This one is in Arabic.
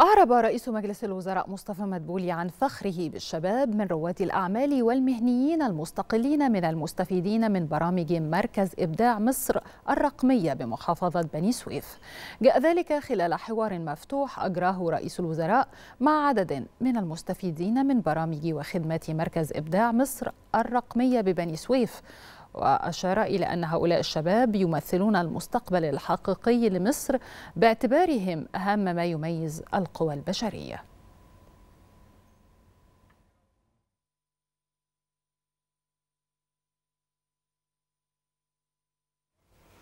أعرب رئيس مجلس الوزراء مصطفى مدبولي عن فخره بالشباب من رواد الأعمال والمهنيين المستقلين من المستفيدين من برامج مركز إبداع مصر الرقمية بمحافظة بني سويف جاء ذلك خلال حوار مفتوح أجراه رئيس الوزراء مع عدد من المستفيدين من برامج وخدمات مركز إبداع مصر الرقمية ببني سويف وأشار إلى أن هؤلاء الشباب يمثلون المستقبل الحقيقي لمصر باعتبارهم أهم ما يميز القوى البشرية